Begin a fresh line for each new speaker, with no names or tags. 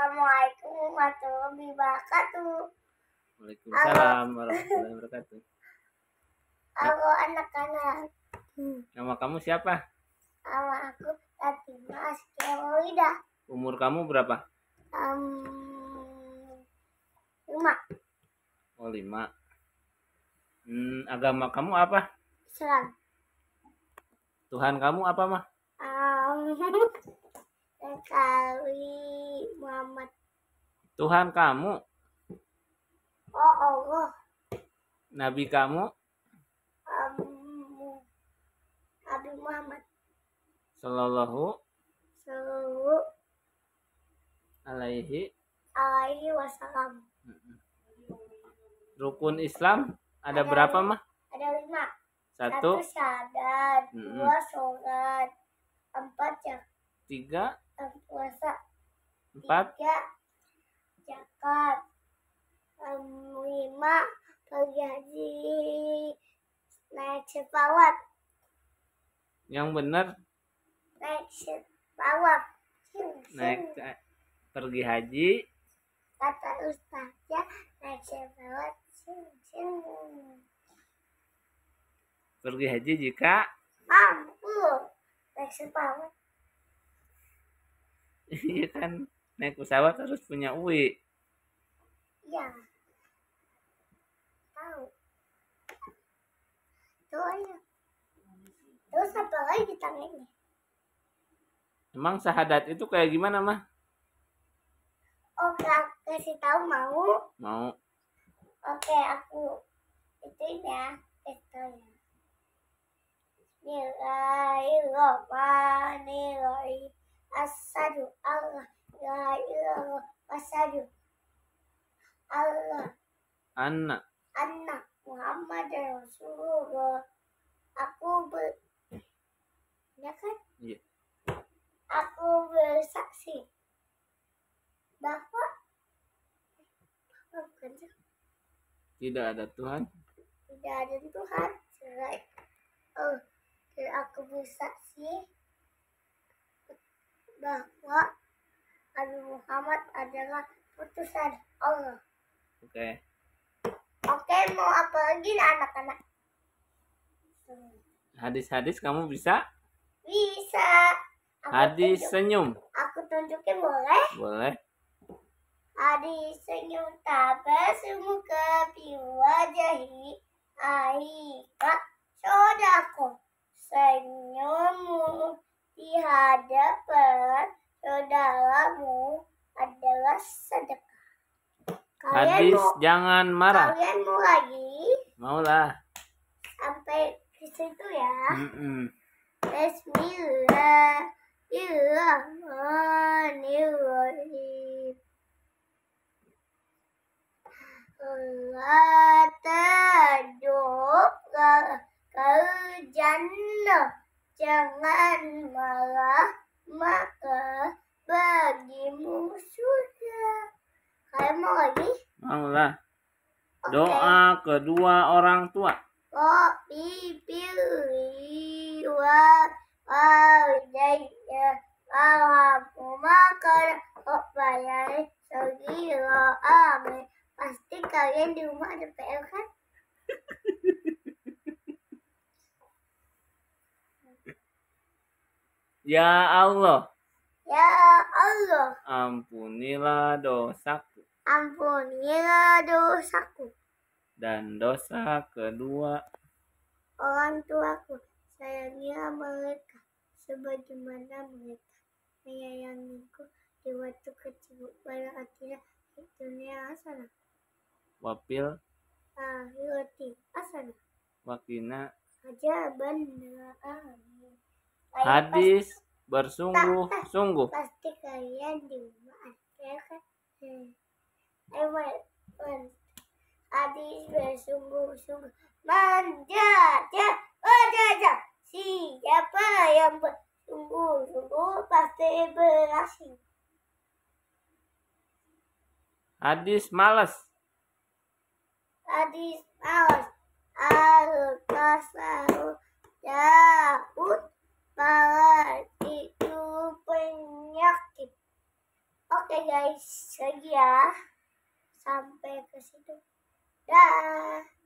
Assalamualaikum warahmatullahi wabarakatuh.
Waalaikumsalam warahmatullahi wabarakatuh.
Aku anak-anak.
Nama kamu siapa?
Nama aku Fatima Askewida.
Umur kamu berapa?
Um, lima.
Oh lima. Hmm, agama kamu apa? Islam. Tuhan kamu apa mah?
Um, sekali Muhammad.
Tuhan kamu?
Oh Allah.
Nabi kamu?
Um, Nabi Muhammad. Sallallahu. Sallallahu.
Alaihi.
Alaihi wasallam.
Rukun Islam ada, ada berapa mah?
Ada lima. Satu. Satu syahadat, hmm. dua sholat, empat zakat tiga puasa empat tiga zakat lima pergi haji naik pesawat
yang benar
naik pesawat naik eh,
pergi haji
kata ustaznya naik pesawat
pergi haji jika
mampu naik pesawat
iya kan naik pesawat harus punya UI
iya tahu soalnya terus apa lagi tangannya
emang syahadat itu kayak gimana mah
Oke, oh, aku kasih tahu mau. Mau. Oke, aku itu ya, itu ya. Bismillahirrahmanirrahim. Anna. Anna Muhammad Rasulullah. Aku ber Ya kan? Iya. Yeah. Aku bersaksi bahwa
tidak ada Tuhan.
Tidak ada Tuhan selain Oh, dan aku bersaksi bahwa Nabi Muhammad adalah putusan Allah. Oke. Okay. Oke, mau apa lagi nah, anak-anak?
Hadis-hadis kamu bisa?
Bisa. Aku hadis tunjuk, senyum. Aku tunjukin boleh? Boleh. Hadis senyum tabasumu ke wajhi aika saudaku Senyummu di hadapan saudaramu adalah sedekah. Hadis mau,
jangan marah.
Kalian mau lagi? Maulah. Sampai di situ ya. Mm -mm. Bismillahirrahmanirrahim. Allah tajuk ke jannah jangan marah. mau lagi?
Mau lah. Okay. Doa kedua orang tua.
Kopi pilih wa walidayya warhamhuma karena bayar sagira amin. Pasti kalian di rumah ada PR kan?
ya Allah.
Ya Allah.
Ampunilah dosaku
ampunilah ya dosaku
dan dosa kedua
orang tuaku sayangilah mereka sebagaimana mereka menyayangiku di waktu kecil pada akhirnya dunia asana wapil ahirati asana
wakina
aja benar hadis
bersungguh-sungguh
pasti kalian di rumah akhirnya kan? hmm. Eh, I went. bersungguh-sungguh menjaga menjaga siapa yang bersungguh-sungguh pasti berhasil.
Adis malas.
Adis malas. Alukas selalu jauh, malas itu penyakit. Oke okay guys, lagi ya sampai ke situ. Dah.